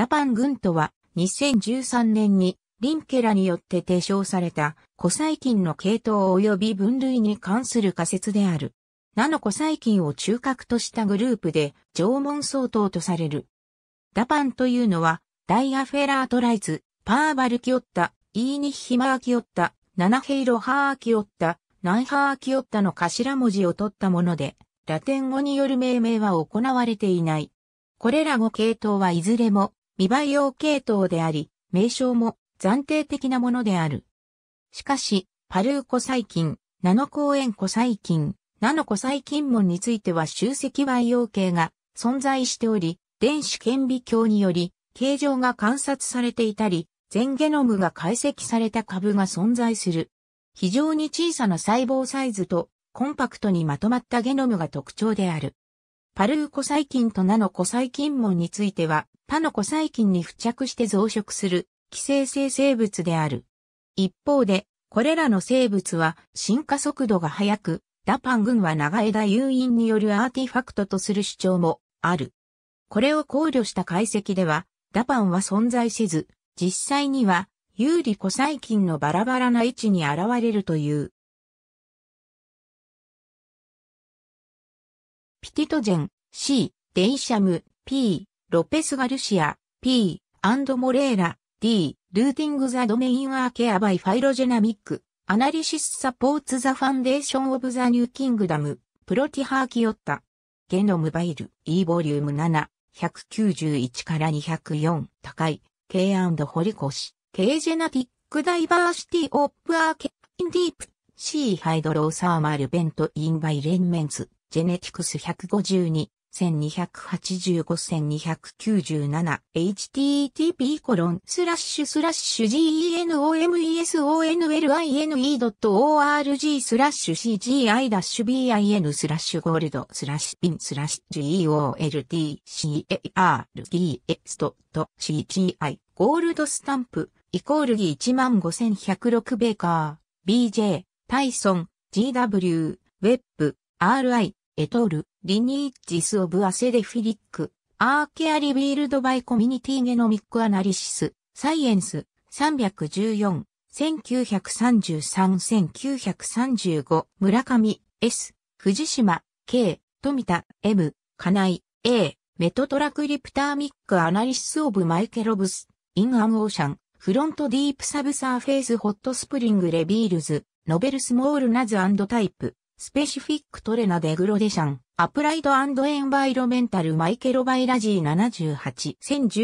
ダパン軍とは2013年にリンケラによって提唱された古細菌の系統及び分類に関する仮説である。ナノ古細菌を中核としたグループで縄文相当とされる。ダパンというのはダイアフェラートライズ、パーバルキオッタ、イーニヒマーキオッタ、ナナヘイロハーキオッタ、ナイハーキオッタの頭文字を取ったもので、ラテン語による命名は行われていない。これら5系統はいずれも未培養系統であり、名称も暫定的なものである。しかし、パルーコ細菌、ナノ公園コ細菌、ナノコ細菌門については集積培養系が存在しており、電子顕微鏡により、形状が観察されていたり、全ゲノムが解析された株が存在する。非常に小さな細胞サイズとコンパクトにまとまったゲノムが特徴である。パルーコ細菌とナノコ細菌門については、他のコ細菌に付着して増殖する寄生性生物である。一方で、これらの生物は進化速度が速く、ダパン群は長枝誘引によるアーティファクトとする主張もある。これを考慮した解析では、ダパンは存在せず、実際には有利コ細菌のバラバラな位置に現れるという。シティトジェン、C、デイシャム、P、ロペス・ガルシア、P、アンド・モレーラ、D、ルーティング・ザ・ドメイン・アーケア・バイ・ファイロジェナミック、アナリシス・サポーツ・ザ・ファンデーション・オブ・ザ・ニュー・キングダム、プロティハー・キヨッタ、ゲノム・バイル、E ボリューム7、191から204、高い、K& 堀越、K ジェナティック・ダイバーシティ・オップ・アーケ、インディープ、C ハイドローサーマル・ベント・イン・バイ・レンメンズ、ジェネティクス152、1285-1297 http コロンスラッシュスラッシュ genomesonline.org スラッシュ cgi-bin スラッシュゴールドスラッシュピンスラッシュ goltcards.cgi ゴールドスタンプイコールギ15106ベーカー bj タイソン gw ウェップ ri エトール、リニージス・オブ・アセデフィリック、アーケアリビールド・バイ・コミュニティ・ゲノミック・アナリシス、サイエンス、314、1933-1935、村上、S、藤島、K、富田、M、金井、A、メトトラクリプターミックアナリシスオブマイケロブス、インアンオーシャン、フロントディープサブサーフェイスホットスプリングレビールズ、ノベルスモールナズタイプ、スペシフィックトレナデグロデシャン、アプライドエンバイロメンタルマイケロバイラジー78、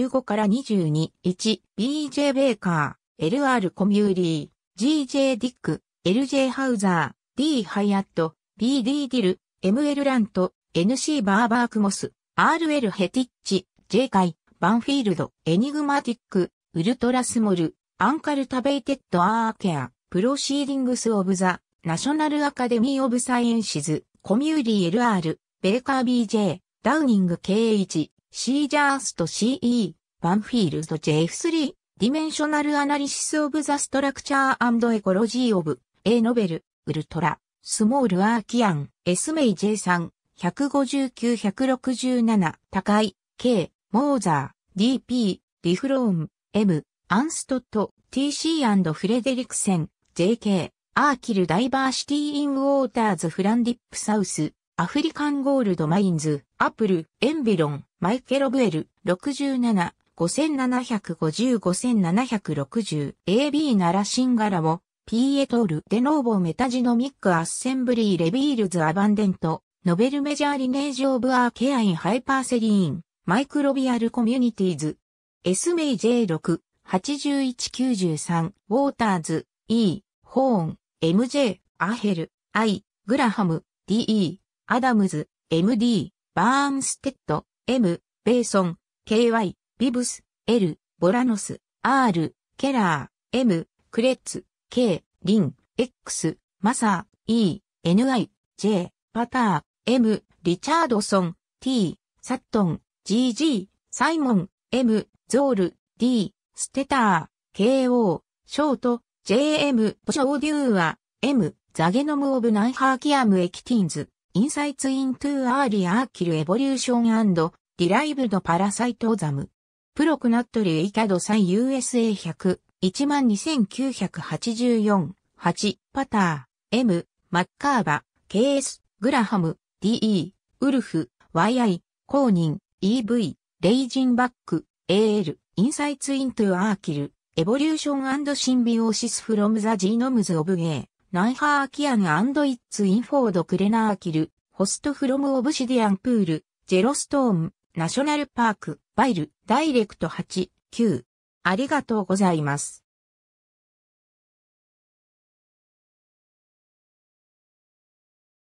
1015から22、1、BJ ベーカー、LR コミューリー、GJ ディック、LJ ハウザー、D ハイアット、BD ディル、ML ラント、NC バーバークモス、RL ヘティッチ、J カイ、バンフィールド、エニグマティック、ウルトラスモル、アンカルタベイテッドアーケア、プロシーディングスオブザ、ナショナルアカデミー・オブ・サイエンシズ、コミューリー LR、ベーカー BJ、ダウニング KH、シージャースト CE、バンフィールド JF3、ディメンショナルアナリシスオブザストラクチャーエコロジーオブ、A ノベル、ウルトラ、スモールアーキアン、S メイ J3、159-167、高い、K、モーザー、DP、リフローン、M、アンストット、TC& フレデリクセン、JK、アーキルダイバーシティインウォーターズフランディップサウス、アフリカンゴールドマインズ、アップル、エンビロン、マイケロブエル、67、5750、5760、AB ならシンガラを、ピエトール、デノーボメタジノミックアッセンブリーレビールズアバンデント、ノベルメジャーリネージオブアーケアインハイパーセリーン、マイクロビアルコミュニティーズ、S メイ J6、8193、ウォーターズ、E、ホーン、MJ、アヘル、I、グラハム、DE、アダムズ、MD、バーンステッド、M、ベーソン、KY、ビブス、L、ボラノス、R、ケラー、M、クレッツ、K、リン、X、マサー、E、NI、J、パター、M、リチャードソン、T、サットン、GG、サイモン、M、ゾール、D、ステター、KO、ショート、JM、ポショーデューア、M、ザゲノムオブナンハーキアムエキティンズ、インサイツイントゥーアーリーアーキルエボリューションディライブドパラサイトザム。プロクナットリーイカドサイ USA100、12984、8、パター、M、マッカーバ、KS、グラハム、DE、ウルフ、YI、公認、EV、レイジンバック、AL、インサイツイントゥーアーキル。Evolution and Symbiosis from the Genomes of Gay, Neiharkian and its Inford Krenakil, Host from Obsidian Pool, Gelostone, National Park, バイル、ダイレクト8、9。ありがとうございます。